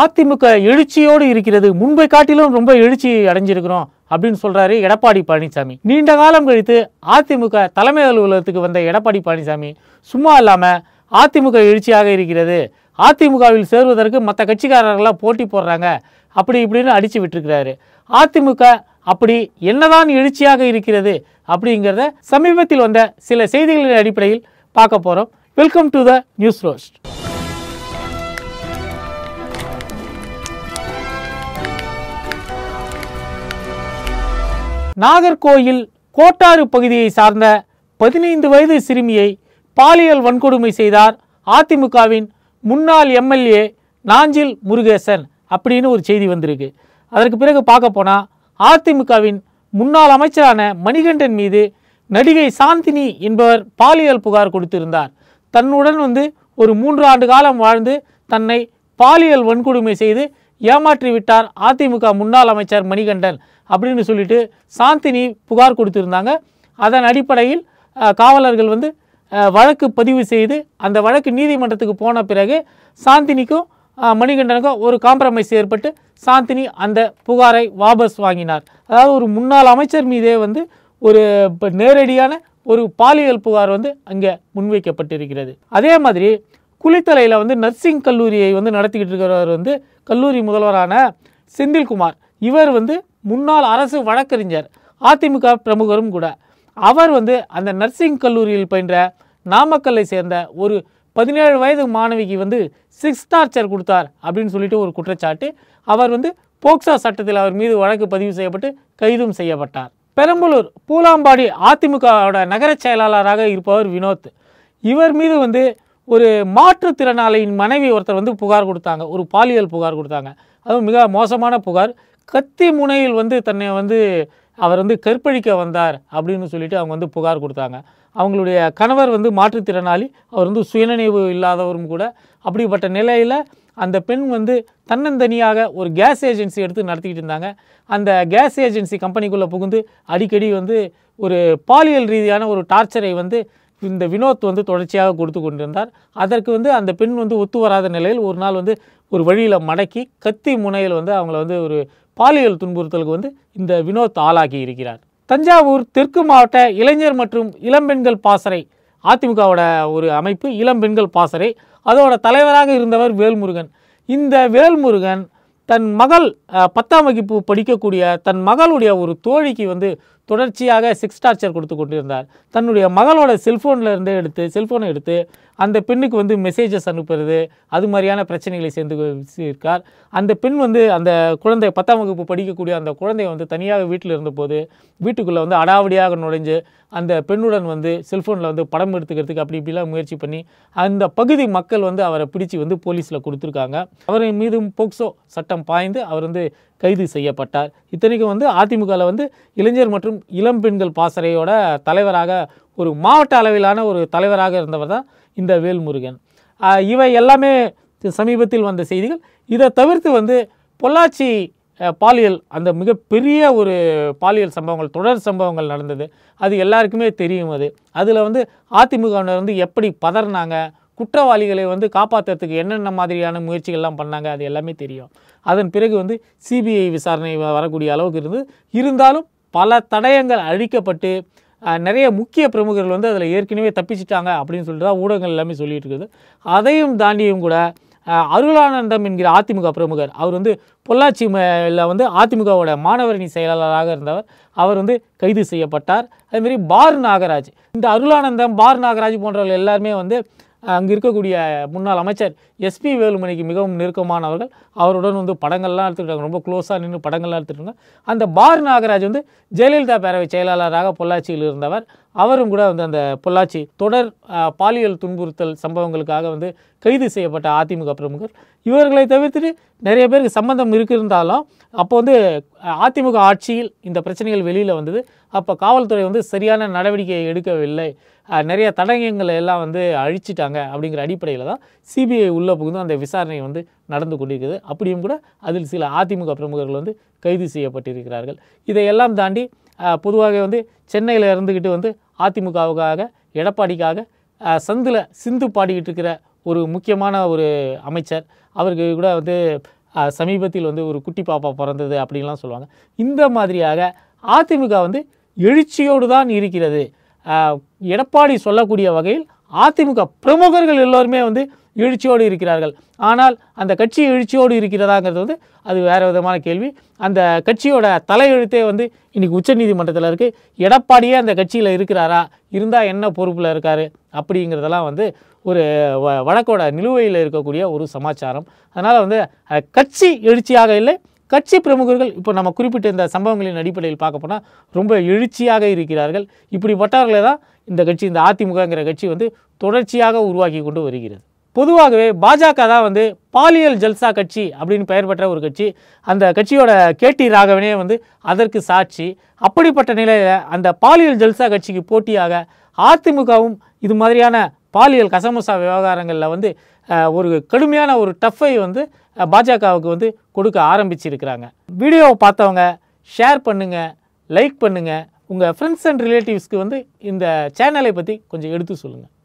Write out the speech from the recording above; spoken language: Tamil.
அதிமுக எழுச்சியோடு இருக்கிறது முன்பை காட்டிலும் ரொம்ப எழுச்சி அடைஞ்சிருக்கிறோம் அப்படின்னு சொல்றாரு எடப்பாடி பழனிசாமி நீண்ட காலம் கழித்து அதிமுக தலைமை அலுவலகத்துக்கு வந்த எடப்பாடி பழனிசாமி சும்மா இல்லாம அதிமுக எழுச்சியாக இருக்கிறது அதிமுகவில் சேருவதற்கு மற்ற கட்சிக்காரர்களாக போட்டி போடுறாங்க அப்படி இப்படின்னு அடித்து விட்டுருக்கிறாரு அதிமுக அப்படி என்னதான் எழுச்சியாக இருக்கிறது அப்படிங்கிறத சமீபத்தில் வந்த சில செய்திகளின் அடிப்படையில் பார்க்க போகிறோம் welcome to the news roast Nagercoil Kottar பகுதியை சார்ந்த பதினைந்து வயது சிறுமியை பாலியல் வன்கொடுமை செய்தார் அதிமுகவின் முன்னாள் எம்எல்ஏ நாஞ்சில் முருகேசன் அப்படின்னு ஒரு செய்தி வந்திருக்கு அதற்கு பிறகு பார்க்க போனால் அதிமுகவின் முன்னாள் அமைச்சரான மணிகண்டன் மீது நடிகை சாந்தினி என்பவர் பாலியல் புகார் கொடுத்திருந்தார் தன்னுடன் வந்து ஒரு மூன்று ஆண்டு காலம் வாழ்ந்து தன்னை பாலியல் வன்கொடுமை செய்து ஏமாற்றி விட்டார் அதிமுக முன்னாள் அமைச்சர் மணிகண்டன் அப்படின்னு சொல்லிட்டு சாந்தினி புகார் கொடுத்துருந்தாங்க அதன் அடிப்படையில் காவலர்கள் வந்து வழக்கு பதிவு செய்து அந்த வழக்கு நீதிமன்றத்துக்கு போன பிறகு சாந்தினிக்கும் மணிகண்டனுக்கும் ஒரு காம்ப்ரமைஸ் ஏற்பட்டு சாந்தினி அந்த புகாரை வாபஸ் வாங்கினார் அதாவது ஒரு முன்னாள் அமைச்சர் மீதே வந்து ஒரு நேரடியான ஒரு பாலியல் புகார் வந்து அங்கே முன்வைக்கப்பட்டிருக்கிறது அதே மாதிரி குளித்தலையில் வந்து நர்சிங் கல்லூரியை வந்து நடத்திக்கிட்டு இருக்கிறவர் வந்து கல்லூரி முதல்வரான செந்தில்குமார் இவர் வந்து முன்னாள் அரசு வழக்கறிஞர் அதிமுக பிரமுகரும் கூட அவர் வந்து அந்த நர்சிங் கல்லூரியில் பயின்ற நாமக்கல்லை சேர்ந்த ஒரு பதினேழு வயது மாணவிக்கு வந்து சிக்ஸ் டார்ச்சர் கொடுத்தார் அப்படின்னு சொல்லிட்டு ஒரு குற்றச்சாட்டு அவர் வந்து போக்சா சட்டத்தில் அவர் மீது வழக்கு பதிவு செய்யப்பட்டு கைதும் செய்யப்பட்டார் பெரம்பலூர் பூலாம்பாடி அதிமுகவோட நகர செயலாளராக இருப்பவர் வினோத் இவர் மீது வந்து ஒரு மாற்றுத்திறனாளியின் மனைவி ஒருத்தர் வந்து புகார் கொடுத்தாங்க ஒரு பாலியல் புகார் கொடுத்தாங்க அதுவும் மிக மோசமான புகார் கத்தி முனையில் வந்து தன்னை வந்து அவர் வந்து கற்பழிக்க வந்தார் அப்படின்னு சொல்லிட்டு அவங்க வந்து புகார் கொடுத்தாங்க அவங்களுடைய கணவர் வந்து மாற்றுத்திறனாளி அவர் வந்து சுயநினைவு இல்லாதவரும் கூட அப்படிப்பட்ட நிலையில் அந்த பெண் வந்து தன்னந்தனியாக ஒரு கேஸ் ஏஜென்சி எடுத்து நடத்திக்கிட்டு இருந்தாங்க அந்த கேஸ் ஏஜென்சி கம்பெனிக்குள்ளே புகுந்து அடிக்கடி வந்து ஒரு பாலியல் ரீதியான ஒரு டார்ச்சரை வந்து இந்த வினோத் வந்து தொடர்ச்சியாக கொடுத்து கொண்டிருந்தார் அதற்கு வந்து அந்த பெண் வந்து ஒத்து வராத நிலையில் ஒரு நாள் வந்து ஒரு வழியில் மடக்கி கத்தி முனையில் வந்து அவங்கள வந்து ஒரு பாலியல் துன்புறுத்தலுக்கு வந்து இந்த வினோத் ஆளாகி இருக்கிறார் தஞ்சாவூர் தெற்கு மாவட்ட இளைஞர் மற்றும் இளம்பெண்கள் பாசறை அதிமுகவோட ஒரு அமைப்பு இளம்பெண்கள் பாசறை அதோட தலைவராக இருந்தவர் வேல்முருகன் இந்த வேல்முருகன் தன் மகள் பத்தாம் வகுப்பு படிக்கக்கூடிய தன் மகளுடைய ஒரு தோழிக்கு வந்து தொடர்ச்சியாக சிக்ஸ் டார்ச்சர் கொடுத்து கொண்டிருந்தார் தன்னுடைய மகளோட செல்ஃபோனில் இருந்தே எடுத்து செல்ஃபோனை எடுத்து அந்த பெண்ணுக்கு வந்து மெசேஜஸ் அனுப்புறது அது மாதிரியான பிரச்சனைகளை சேர்ந்து இருக்கார் அந்த பெண் வந்து அந்த குழந்தை பத்தாம் வகுப்பு படிக்கக்கூடிய அந்த குழந்தைய வந்து தனியாக வீட்டில் இருந்தபோது வீட்டுக்குள்ளே வந்து அடாவடியாக நுழைஞ்சு அந்த பெண்ணுடன் வந்து செல்ஃபோனில் வந்து படம் எடுத்துக்கிறதுக்கு அப்படி இப்படிலாம் முயற்சி பண்ணி அந்த பகுதி மக்கள் வந்து அவரை பிடிச்சி வந்து போலீஸில் கொடுத்துருக்காங்க அவர் மீதும் போக்சோ சட்டம் பாய்ந்து அவர் வந்து கைது செய்யப்பட்டார் இத்தனைக்கும் வந்து அதிமுகவில் வந்து இளைஞர் மற்றும் இளம் பெண்கள் பாசறையோட தலைவராக ஒரு மாவட்ட அளவிலான ஒரு தலைவராக இருந்தவர் தான் இந்த வேல்முருகன் இவை எல்லாமே சமீபத்தில் வந்த செய்திகள் இதை தவிர்த்து வந்து பொள்ளாச்சி பாலியல் அந்த மிகப்பெரிய ஒரு பாலியல் சம்பவங்கள் தொடர் சம்பவங்கள் நடந்தது அது எல்லாருக்குமே தெரியும் அது அதில் வந்து அதிமுகவினர் வந்து எப்படி பதறினாங்க குற்றவாளிகளை வந்து காப்பாற்றுறதுக்கு என்னென்ன மாதிரியான முயற்சிகள்லாம் பண்ணாங்க அது எல்லாமே தெரியும் அதன் பிறகு வந்து சிபிஐ விசாரணை வரக்கூடிய அளவுக்கு இருந்து இருந்தாலும் பல தடயங்கள் அழிக்கப்பட்டு நிறைய முக்கிய பிரமுகர்கள் வந்து அதில் ஏற்கனவே தப்பிச்சிட்டாங்க அப்படின்னு சொல்லிட்டு தான் ஊடகங்கள் எல்லாமே சொல்லிகிட்டு இருக்குது அதையும் தாண்டியும் கூட அருளானந்தம் என்கிற அதிமுக பிரமுகர் அவர் வந்து பொள்ளாச்சி வந்து அதிமுகவோட மாணவரணி செயலாளராக இருந்தவர் அவர் வந்து கைது செய்யப்பட்டார் அதேமாரி பார் நாகராஜ் இந்த அருளானந்தம் பார் நாகராஜ் போன்றவர்கள் எல்லாருமே வந்து அங்கே இருக்கக்கூடிய முன்னாள் அமைச்சர் எஸ்பி வேலுமணிக்கு மிகவும் நெருக்கமானவர்கள் அவருடன் வந்து படங்கள்லாம் எடுத்துக்கிட்டாங்க ரொம்ப க்ளோஸாக நின்று படங்கள்லாம் எடுத்துகிட்டாங்க அந்த பார் நாகராஜ் வந்து ஜெயலலிதா பேரவை செயலாளராக பொள்ளாச்சியில் இருந்தவர் அவரும் கூட வந்து அந்த பொள்ளாச்சி தொடர் பாலியல் துன்புறுத்தல் சம்பவங்களுக்காக வந்து கைது செய்யப்பட்ட அதிமுக பிரமுகர் இவர்களை தவிர்த்துட்டு நிறைய பேருக்கு சம்பந்தம் இருக்கிருந்தாலும் அப்போ வந்து அதிமுக ஆட்சியில் இந்த பிரச்சனைகள் வெளியில் வந்தது அப்போ காவல்துறை வந்து சரியான நடவடிக்கை எடுக்கவில்லை நிறைய தடங்கங்களை எல்லாம் வந்து அழிச்சிட்டாங்க அப்படிங்கிற அடிப்படையில் தான் சிபிஐ உள்ளே புகுந்து அந்த விசாரணை வந்து நடந்து கொண்டிருக்குது அப்படியும் கூட அதில் சில அதிமுக பிரமுகர்கள் வந்து கைது செய்யப்பட்டிருக்கிறார்கள் இதையெல்லாம் தாண்டி பொதுவாக வந்து சென்னையில் இருந்துக்கிட்டு வந்து அதிமுகவுக்காக எடப்பாடிக்காக சந்தில் சிந்து பாடிக்கிட்டு இருக்கிற ஒரு முக்கியமான ஒரு அமைச்சர் அவருக்கு கூட வந்து சமீபத்தில் வந்து ஒரு குட்டி பாப்பா பிறந்தது அப்படின்லாம் சொல்லுவாங்க இந்த மாதிரியாக அதிமுக வந்து எழுச்சியோடு தான் இருக்கிறது எடப்பாடி சொல்லக்கூடிய வகையில் அதிமுக பிரமுகர்கள் எல்லோருமே வந்து எழுச்சியோடு இருக்கிறார்கள் ஆனால் அந்த கட்சி எழுச்சியோடு இருக்கிறதாங்கிறது வந்து அது வேறு விதமான கேள்வி அந்த கட்சியோட தலையெழுத்தே வந்து இன்றைக்கி உச்சநீதிமன்றத்தில் இருக்குது எடப்பாடியே அந்த கட்சியில் இருக்கிறாரா இருந்தால் என்ன பொறுப்பில் இருக்கார் அப்படிங்கிறதெல்லாம் வந்து ஒரு வ வழக்கோட நிலுவையில் இருக்கக்கூடிய ஒரு சமாச்சாரம் அதனால் வந்து கட்சி எழுச்சியாக இல்லை கட்சி பிரமுகர்கள் இப்போ நம்ம குறிப்பிட்ட இந்த சம்பவங்களின் அடிப்படையில் பார்க்க போனால் ரொம்ப எழுச்சியாக இருக்கிறார்கள் இப்படிப்பட்டவர்களை தான் இந்த கட்சி இந்த அதிமுகங்கிற கட்சி வந்து தொடர்ச்சியாக உருவாக்கி கொண்டு வருகிறது பொதுவாகவே பாஜக தான் வந்து பாலியல் ஜல்சா கட்சி அப்படின்னு பெயர் பெற்ற ஒரு கட்சி அந்த கட்சியோட கேடி ராகவனே வந்து அதற்கு சாட்சி அப்படிப்பட்ட நிலையில் அந்த பாலியல் ஜல்சா கட்சிக்கு போட்டியாக அதிமுகவும் இது மாதிரியான பாலியல் கசமுசா விவகாரங்களில் வந்து ஒரு கடுமையான ஒரு டஃப்பை வந்து பாஜகவுக்கு வந்து கொடுக்க ஆரம்பிச்சிருக்கிறாங்க வீடியோவை பார்த்தவங்க ஷேர் பண்ணுங்கள் லைக் பண்ணுங்கள் உங்கள் ஃப்ரெண்ட்ஸ் அண்ட் ரிலேட்டிவ்ஸ்க்கு வந்து இந்த சேனலை பற்றி கொஞ்சம் எடுத்து சொல்லுங்கள்